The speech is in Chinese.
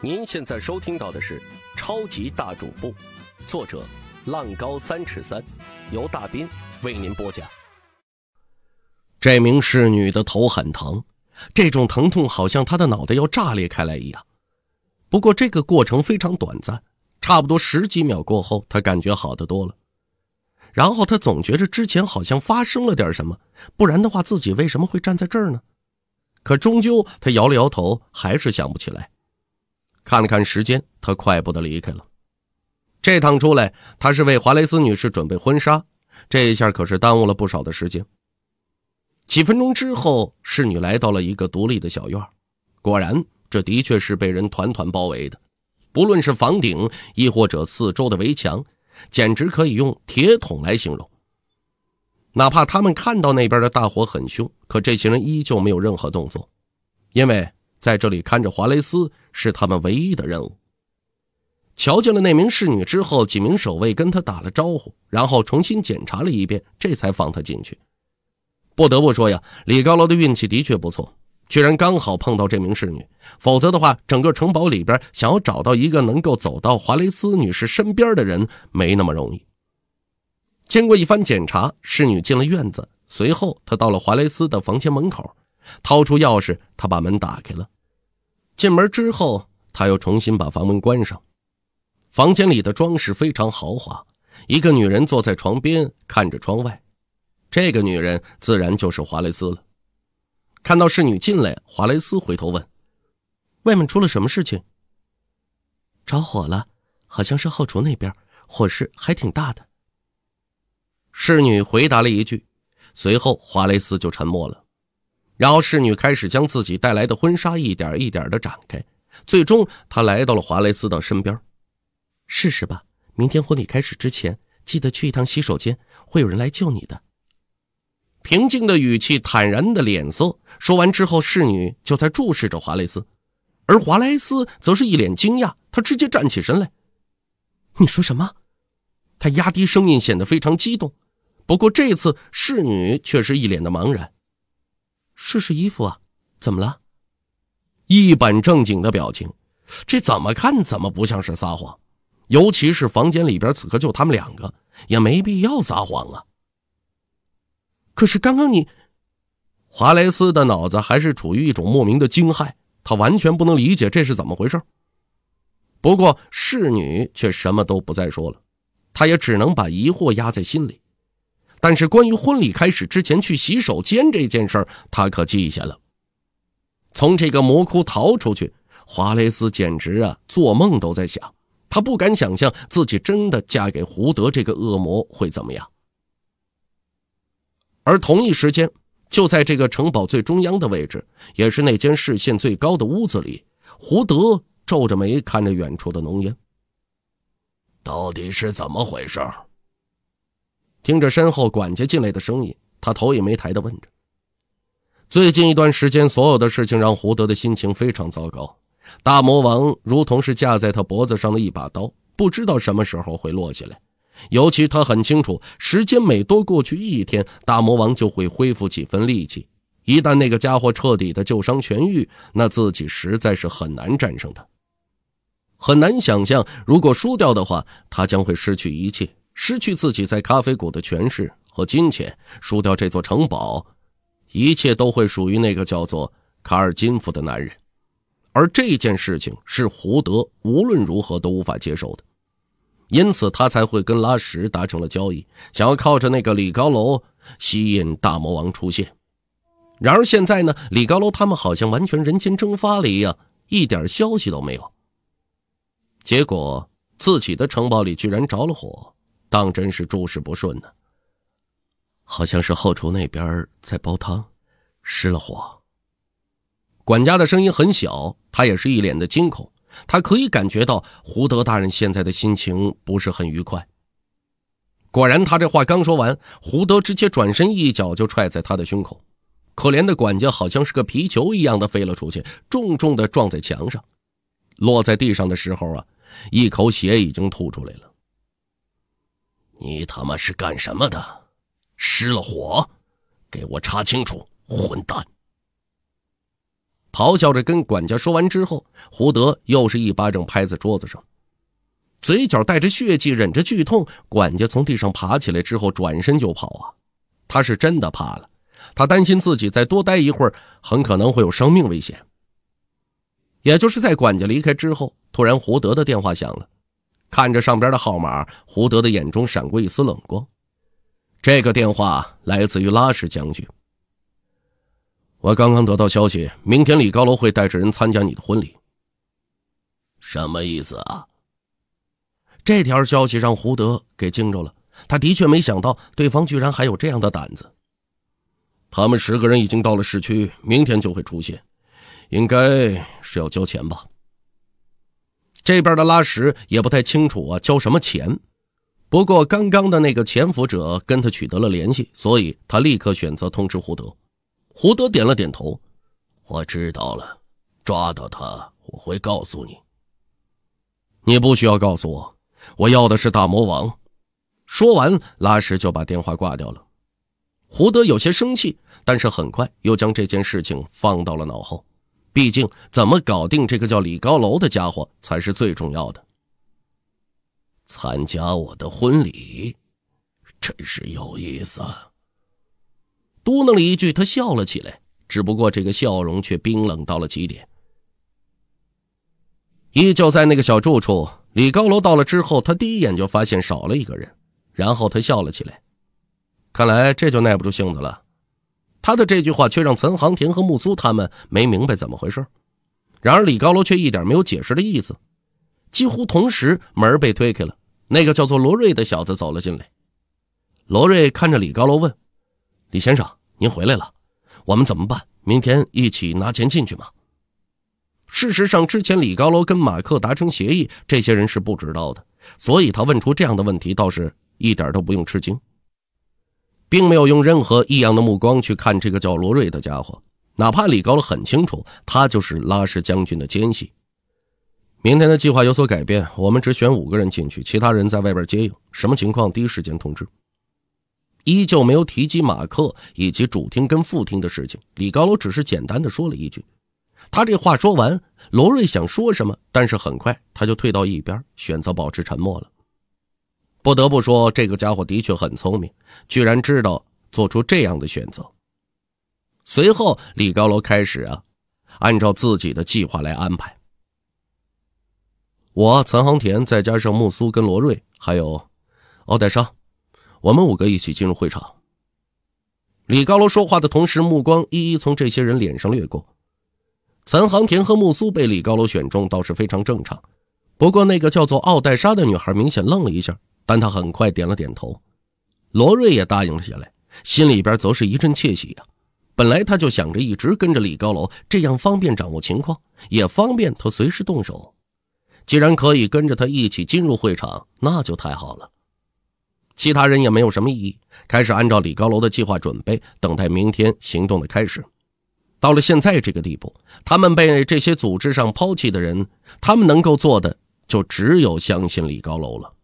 您现在收听到的是《超级大主播》，作者浪高三尺三，由大斌为您播讲。这名侍女的头很疼，这种疼痛好像她的脑袋要炸裂开来一样。不过这个过程非常短暂，差不多十几秒过后，她感觉好得多了。然后她总觉着之前好像发生了点什么，不然的话自己为什么会站在这儿呢？可终究她摇了摇头，还是想不起来。看了看时间，他快步的离开了。这趟出来，他是为华雷斯女士准备婚纱，这一下可是耽误了不少的时间。几分钟之后，侍女来到了一个独立的小院儿，果然，这的确是被人团团包围的。不论是房顶，亦或者四周的围墙，简直可以用铁桶来形容。哪怕他们看到那边的大火很凶，可这些人依旧没有任何动作，因为。在这里看着华雷斯是他们唯一的任务。瞧见了那名侍女之后，几名守卫跟她打了招呼，然后重新检查了一遍，这才放她进去。不得不说呀，李高楼的运气的确不错，居然刚好碰到这名侍女。否则的话，整个城堡里边想要找到一个能够走到华雷斯女士身边的人，没那么容易。经过一番检查，侍女进了院子，随后她到了华雷斯的房间门口，掏出钥匙，她把门打开了。进门之后，他又重新把房门关上。房间里的装饰非常豪华，一个女人坐在床边看着窗外。这个女人自然就是华雷斯了。看到侍女进来，华雷斯回头问：“外面出了什么事情？”“着火了，好像是后厨那边，火势还挺大的。”侍女回答了一句，随后华雷斯就沉默了。然后侍女开始将自己带来的婚纱一点一点的展开，最终她来到了华雷斯的身边。试试吧，明天婚礼开始之前，记得去一趟洗手间，会有人来救你的。平静的语气，坦然的脸色。说完之后，侍女就在注视着华雷斯，而华雷斯则是一脸惊讶，他直接站起身来。你说什么？他压低声音，显得非常激动。不过这次侍女却是一脸的茫然。试试衣服啊，怎么了？一本正经的表情，这怎么看怎么不像是撒谎，尤其是房间里边此刻就他们两个，也没必要撒谎啊。可是刚刚你，华雷斯的脑子还是处于一种莫名的惊骇，他完全不能理解这是怎么回事。不过侍女却什么都不再说了，他也只能把疑惑压在心里。但是，关于婚礼开始之前去洗手间这件事儿，他可记下了。从这个魔窟逃出去，华雷斯简直啊，做梦都在想。他不敢想象自己真的嫁给胡德这个恶魔会怎么样。而同一时间，就在这个城堡最中央的位置，也是那间视线最高的屋子里，胡德皱着眉看着远处的浓烟。到底是怎么回事？听着身后管家进来的声音，他头也没抬的问着：“最近一段时间，所有的事情让胡德的心情非常糟糕。大魔王如同是架在他脖子上的一把刀，不知道什么时候会落下来。尤其他很清楚，时间每多过去一天，大魔王就会恢复几分力气。一旦那个家伙彻底的旧伤痊愈，那自己实在是很难战胜他。很难想象，如果输掉的话，他将会失去一切。”失去自己在咖啡谷的权势和金钱，输掉这座城堡，一切都会属于那个叫做卡尔金夫的男人。而这件事情是胡德无论如何都无法接受的，因此他才会跟拉什达成了交易，想要靠着那个李高楼吸引大魔王出现。然而现在呢，李高楼他们好像完全人间蒸发了一样，一点消息都没有。结果自己的城堡里居然着了火。当真是诸事不顺呢。好像是后厨那边在煲汤，失了火。管家的声音很小，他也是一脸的惊恐。他可以感觉到胡德大人现在的心情不是很愉快。果然，他这话刚说完，胡德直接转身一脚就踹在他的胸口。可怜的管家好像是个皮球一样的飞了出去，重重的撞在墙上，落在地上的时候啊，一口血已经吐出来了。你他妈是干什么的？失了火，给我查清楚！混蛋！咆哮着跟管家说完之后，胡德又是一巴掌拍在桌子上，嘴角带着血迹，忍着剧痛。管家从地上爬起来之后，转身就跑啊！他是真的怕了，他担心自己再多待一会儿，很可能会有生命危险。也就是在管家离开之后，突然胡德的电话响了。看着上边的号码，胡德的眼中闪过一丝冷光。这个电话来自于拉什将军。我刚刚得到消息，明天李高楼会带着人参加你的婚礼。什么意思啊？这条消息让胡德给惊着了。他的确没想到，对方居然还有这样的胆子。他们十个人已经到了市区，明天就会出现，应该是要交钱吧。这边的拉什也不太清楚啊，交什么钱？不过刚刚的那个潜伏者跟他取得了联系，所以他立刻选择通知胡德。胡德点了点头：“我知道了，抓到他我会告诉你。”“你不需要告诉我，我要的是大魔王。”说完，拉什就把电话挂掉了。胡德有些生气，但是很快又将这件事情放到了脑后。毕竟，怎么搞定这个叫李高楼的家伙才是最重要的。参加我的婚礼，真是有意思。嘟囔了一句，他笑了起来，只不过这个笑容却冰冷到了极点。依旧在那个小住处，李高楼到了之后，他第一眼就发现少了一个人，然后他笑了起来，看来这就耐不住性子了。他的这句话却让岑航平和木苏他们没明白怎么回事然而李高楼却一点没有解释的意思。几乎同时，门被推开了，那个叫做罗瑞的小子走了进来。罗瑞看着李高楼问：“李先生，您回来了，我们怎么办？明天一起拿钱进去吗？”事实上，之前李高楼跟马克达成协议，这些人是不知道的，所以他问出这样的问题，倒是一点都不用吃惊。并没有用任何异样的目光去看这个叫罗瑞的家伙，哪怕李高乐很清楚他就是拉什将军的奸细。明天的计划有所改变，我们只选五个人进去，其他人在外边接应。什么情况，第一时间通知。依旧没有提及马克以及主厅跟副厅的事情。李高楼只是简单的说了一句。他这话说完，罗瑞想说什么，但是很快他就退到一边，选择保持沉默了。不得不说，这个家伙的确很聪明，居然知道做出这样的选择。随后，李高楼开始啊，按照自己的计划来安排。我、岑航田、再加上木苏跟罗瑞，还有奥黛莎，我们五个一起进入会场。李高楼说话的同时，目光一一从这些人脸上掠过。岑航田和木苏被李高楼选中，倒是非常正常。不过，那个叫做奥黛莎的女孩明显愣了一下。但他很快点了点头，罗瑞也答应了下来，心里边则是一阵窃喜呀。本来他就想着一直跟着李高楼，这样方便掌握情况，也方便他随时动手。既然可以跟着他一起进入会场，那就太好了。其他人也没有什么异议，开始按照李高楼的计划准备，等待明天行动的开始。到了现在这个地步，他们被这些组织上抛弃的人，他们能够做的就只有相信李高楼了。